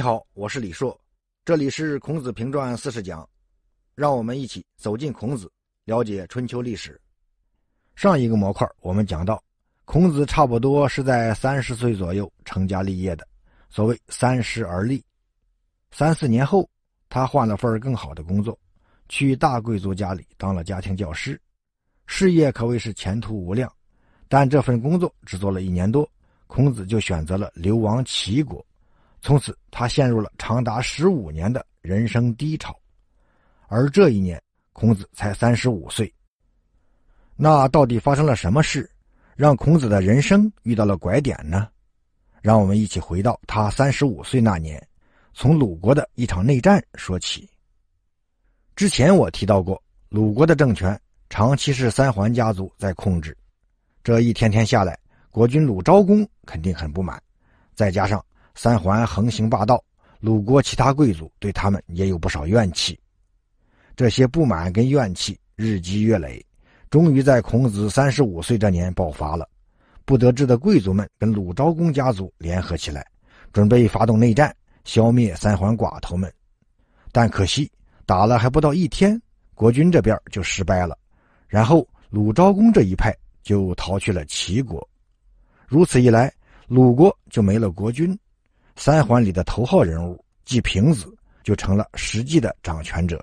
你好，我是李硕，这里是《孔子评传四十讲》，让我们一起走进孔子，了解春秋历史。上一个模块我们讲到，孔子差不多是在三十岁左右成家立业的，所谓“三十而立”。三四年后，他换了份更好的工作，去大贵族家里当了家庭教师，事业可谓是前途无量。但这份工作只做了一年多，孔子就选择了流亡齐国。从此，他陷入了长达十五年的人生低潮，而这一年，孔子才三十五岁。那到底发生了什么事，让孔子的人生遇到了拐点呢？让我们一起回到他三十五岁那年，从鲁国的一场内战说起。之前我提到过，鲁国的政权长期是三桓家族在控制，这一天天下来，国君鲁昭公肯定很不满，再加上。三环横行霸道，鲁国其他贵族对他们也有不少怨气。这些不满跟怨气日积月累，终于在孔子三十五岁这年爆发了。不得志的贵族们跟鲁昭公家族联合起来，准备发动内战，消灭三环寡头们。但可惜，打了还不到一天，国军这边就失败了。然后鲁昭公这一派就逃去了齐国。如此一来，鲁国就没了国君。三环里的头号人物季平子就成了实际的掌权者。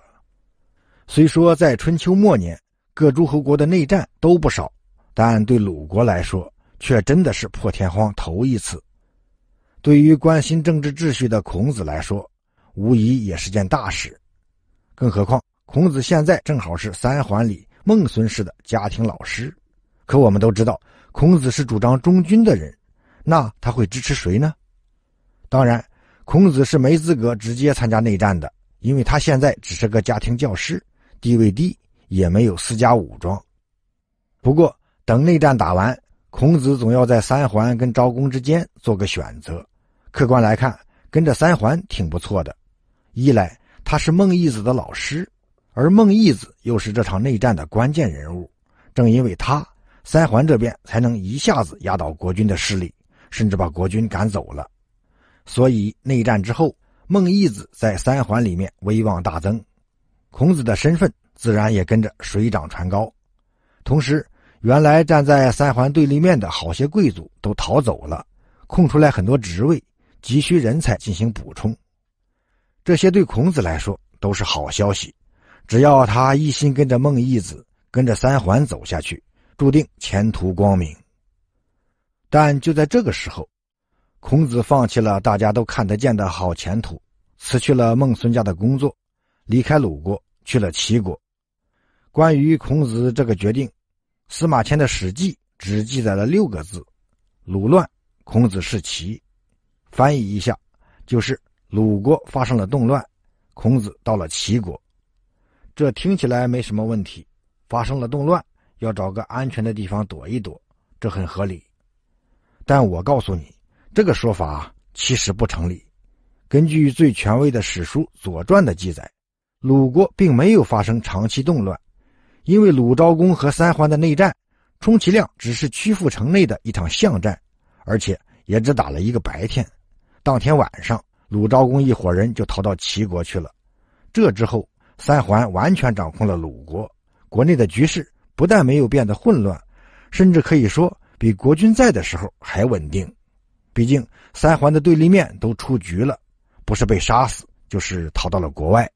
虽说在春秋末年，各诸侯国的内战都不少，但对鲁国来说，却真的是破天荒头一次。对于关心政治秩序的孔子来说，无疑也是件大事。更何况，孔子现在正好是三环里孟孙氏的家庭老师。可我们都知道，孔子是主张忠君的人，那他会支持谁呢？当然，孔子是没资格直接参加内战的，因为他现在只是个家庭教师，地位低，也没有私家武装。不过，等内战打完，孔子总要在三桓跟昭公之间做个选择。客观来看，跟着三桓挺不错的，一来他是孟义子的老师，而孟义子又是这场内战的关键人物。正因为他，三桓这边才能一下子压倒国君的势力，甚至把国君赶走了。所以内战之后，孟义子在三桓里面威望大增，孔子的身份自然也跟着水涨船高。同时，原来站在三桓对立面的好些贵族都逃走了，空出来很多职位，急需人才进行补充。这些对孔子来说都是好消息，只要他一心跟着孟义子，跟着三桓走下去，注定前途光明。但就在这个时候。孔子放弃了大家都看得见的好前途，辞去了孟孙家的工作，离开鲁国去了齐国。关于孔子这个决定，司马迁的《史记》只记载了六个字：“鲁乱，孔子是齐。”翻译一下，就是鲁国发生了动乱，孔子到了齐国。这听起来没什么问题，发生了动乱要找个安全的地方躲一躲，这很合理。但我告诉你。这个说法其实不成立。根据最权威的史书《左传》的记载，鲁国并没有发生长期动乱。因为鲁昭公和三桓的内战，充其量只是曲阜城内的一场巷战，而且也只打了一个白天。当天晚上，鲁昭公一伙人就逃到齐国去了。这之后，三桓完全掌控了鲁国，国内的局势不但没有变得混乱，甚至可以说比国君在的时候还稳定。毕竟，三环的对立面都出局了，不是被杀死，就是逃到了国外。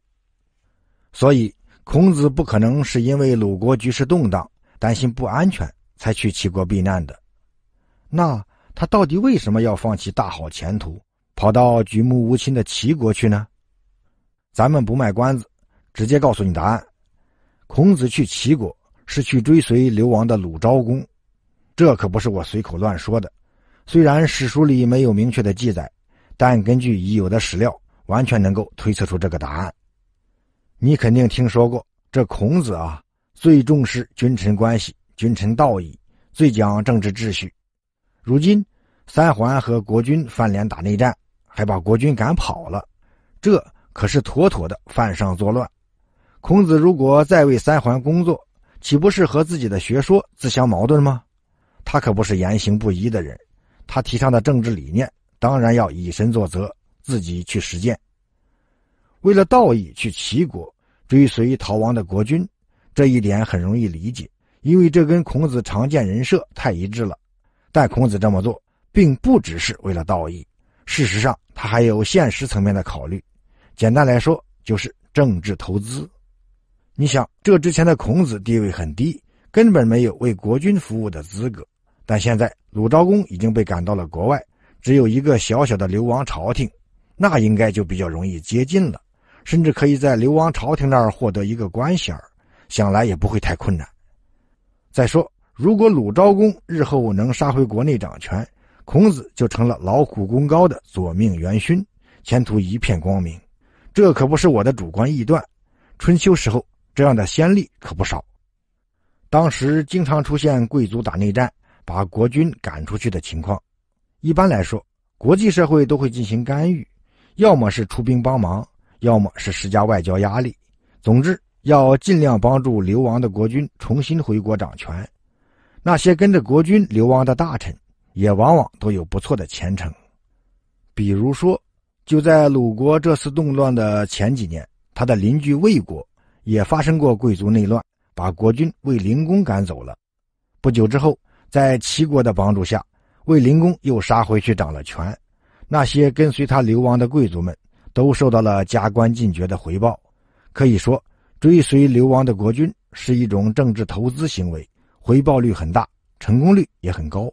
所以，孔子不可能是因为鲁国局势动荡，担心不安全才去齐国避难的。那他到底为什么要放弃大好前途，跑到举目无亲的齐国去呢？咱们不卖关子，直接告诉你答案：孔子去齐国是去追随流亡的鲁昭公，这可不是我随口乱说的。虽然史书里没有明确的记载，但根据已有的史料，完全能够推测出这个答案。你肯定听说过，这孔子啊，最重视君臣关系、君臣道义，最讲政治秩序。如今三桓和国君翻脸打内战，还把国君赶跑了，这可是妥妥的犯上作乱。孔子如果再为三桓工作，岂不是和自己的学说自相矛盾吗？他可不是言行不一的人。他提倡的政治理念，当然要以身作则，自己去实践。为了道义去齐国追随逃亡的国君，这一点很容易理解，因为这跟孔子常见人设太一致了。但孔子这么做，并不只是为了道义，事实上他还有现实层面的考虑。简单来说，就是政治投资。你想，这之前的孔子地位很低，根本没有为国君服务的资格。但现在鲁昭公已经被赶到了国外，只有一个小小的流亡朝廷，那应该就比较容易接近了，甚至可以在流亡朝廷那儿获得一个关系儿，想来也不会太困难。再说，如果鲁昭公日后能杀回国内掌权，孔子就成了劳苦功高的左命元勋，前途一片光明。这可不是我的主观臆断，春秋时候这样的先例可不少，当时经常出现贵族打内战。把国君赶出去的情况，一般来说，国际社会都会进行干预，要么是出兵帮忙，要么是施加外交压力。总之，要尽量帮助流亡的国君重新回国掌权。那些跟着国君流亡的大臣，也往往都有不错的前程。比如说，就在鲁国这次动乱的前几年，他的邻居魏国也发生过贵族内乱，把国君魏灵公赶走了。不久之后，在齐国的帮助下，卫灵公又杀回去掌了权。那些跟随他流亡的贵族们，都受到了加官进爵的回报。可以说，追随流亡的国君是一种政治投资行为，回报率很大，成功率也很高。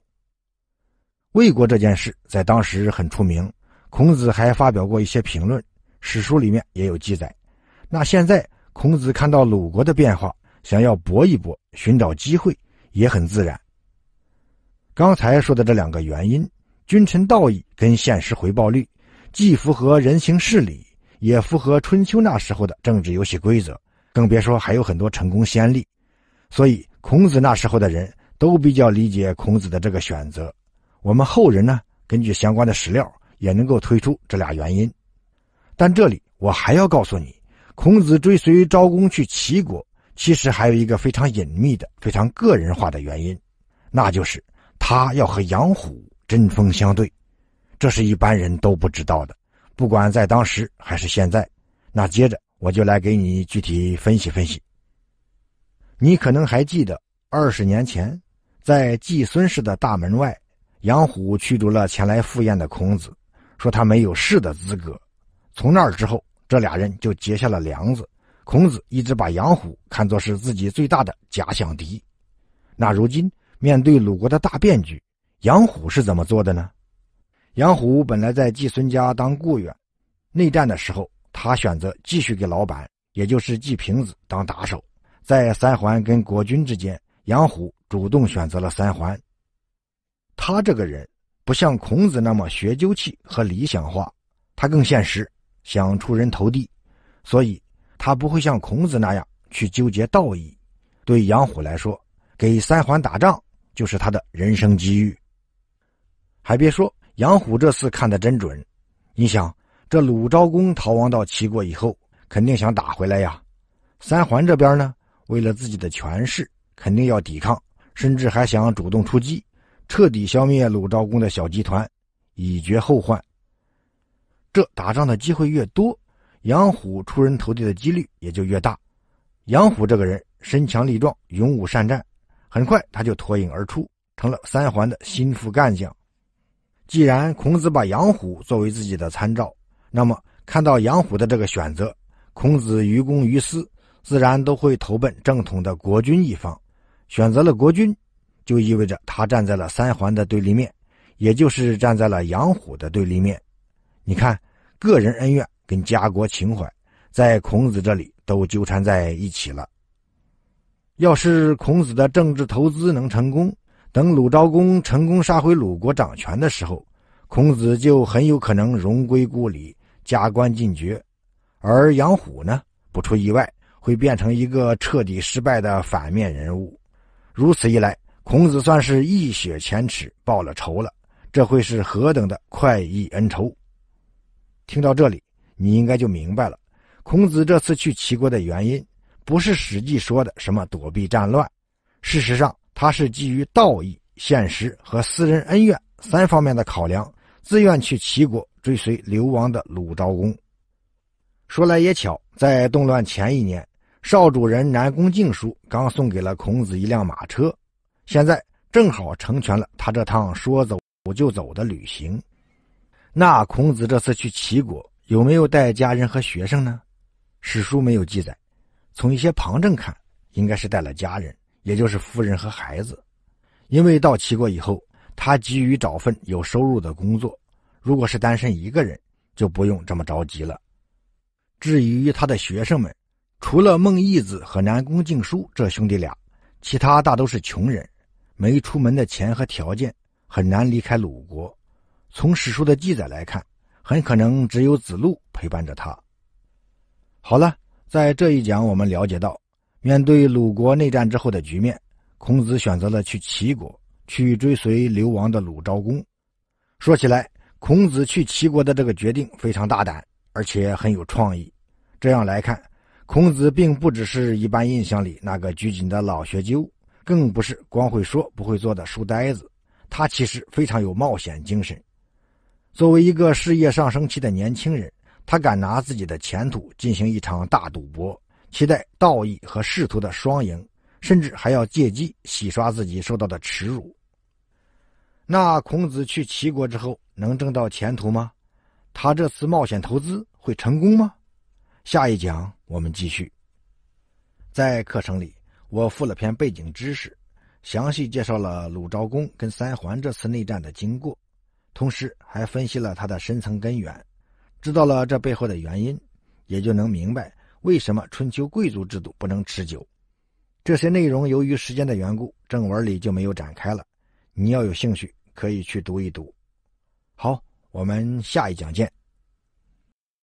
魏国这件事在当时很出名，孔子还发表过一些评论，史书里面也有记载。那现在孔子看到鲁国的变化，想要搏一搏，寻找机会，也很自然。刚才说的这两个原因，君臣道义跟现实回报率，既符合人情事理，也符合春秋那时候的政治游戏规则，更别说还有很多成功先例。所以孔子那时候的人都比较理解孔子的这个选择。我们后人呢，根据相关的史料也能够推出这俩原因。但这里我还要告诉你，孔子追随昭公去齐国，其实还有一个非常隐秘的、非常个人化的原因，那就是。他要和杨虎针锋相对，这是一般人都不知道的。不管在当时还是现在，那接着我就来给你具体分析分析。你可能还记得二十年前，在季孙氏的大门外，杨虎驱逐了前来赴宴的孔子，说他没有士的资格。从那儿之后，这俩人就结下了梁子。孔子一直把杨虎看作是自己最大的假想敌。那如今。面对鲁国的大变局，杨虎是怎么做的呢？杨虎本来在季孙家当雇员，内战的时候，他选择继续给老板，也就是季平子当打手。在三桓跟国君之间，杨虎主动选择了三桓。他这个人不像孔子那么学究气和理想化，他更现实，想出人头地，所以他不会像孔子那样去纠结道义。对杨虎来说，给三桓打仗。就是他的人生机遇。还别说，杨虎这次看得真准。你想，这鲁昭公逃亡到齐国以后，肯定想打回来呀。三桓这边呢，为了自己的权势，肯定要抵抗，甚至还想主动出击，彻底消灭鲁昭公的小集团，以绝后患。这打仗的机会越多，杨虎出人头地的几率也就越大。杨虎这个人身强力壮，勇武善战。很快他就脱颖而出，成了三桓的心腹干将。既然孔子把杨虎作为自己的参照，那么看到杨虎的这个选择，孔子于公于私，自然都会投奔正统的国君一方。选择了国君，就意味着他站在了三桓的对立面，也就是站在了杨虎的对立面。你看，个人恩怨跟家国情怀，在孔子这里都纠缠在一起了。要是孔子的政治投资能成功，等鲁昭公成功杀回鲁国掌权的时候，孔子就很有可能荣归故里，加官进爵；而杨虎呢，不出意外会变成一个彻底失败的反面人物。如此一来，孔子算是一雪前耻，报了仇了。这会是何等的快意恩仇！听到这里，你应该就明白了，孔子这次去齐国的原因。不是史记说的什么躲避战乱，事实上他是基于道义、现实和私人恩怨三方面的考量，自愿去齐国追随流亡的鲁昭公。说来也巧，在动乱前一年，少主人南宫敬叔刚送给了孔子一辆马车，现在正好成全了他这趟说走就走的旅行。那孔子这次去齐国有没有带家人和学生呢？史书没有记载。从一些旁证看，应该是带了家人，也就是夫人和孩子。因为到齐国以后，他急于找份有收入的工作。如果是单身一个人，就不用这么着急了。至于他的学生们，除了孟义子和南宫敬叔这兄弟俩，其他大都是穷人，没出门的钱和条件，很难离开鲁国。从史书的记载来看，很可能只有子路陪伴着他。好了。在这一讲，我们了解到，面对鲁国内战之后的局面，孔子选择了去齐国，去追随流亡的鲁昭公。说起来，孔子去齐国的这个决定非常大胆，而且很有创意。这样来看，孔子并不只是一般印象里那个拘谨的老学究，更不是光会说不会做的书呆子。他其实非常有冒险精神，作为一个事业上升期的年轻人。他敢拿自己的前途进行一场大赌博，期待道义和仕途的双赢，甚至还要借机洗刷自己受到的耻辱。那孔子去齐国之后能挣到前途吗？他这次冒险投资会成功吗？下一讲我们继续。在课程里，我附了篇背景知识，详细介绍了鲁昭公跟三桓这次内战的经过，同时还分析了他的深层根源。知道了这背后的原因，也就能明白为什么春秋贵族制度不能持久。这些内容由于时间的缘故，正文里就没有展开了。你要有兴趣，可以去读一读。好，我们下一讲见。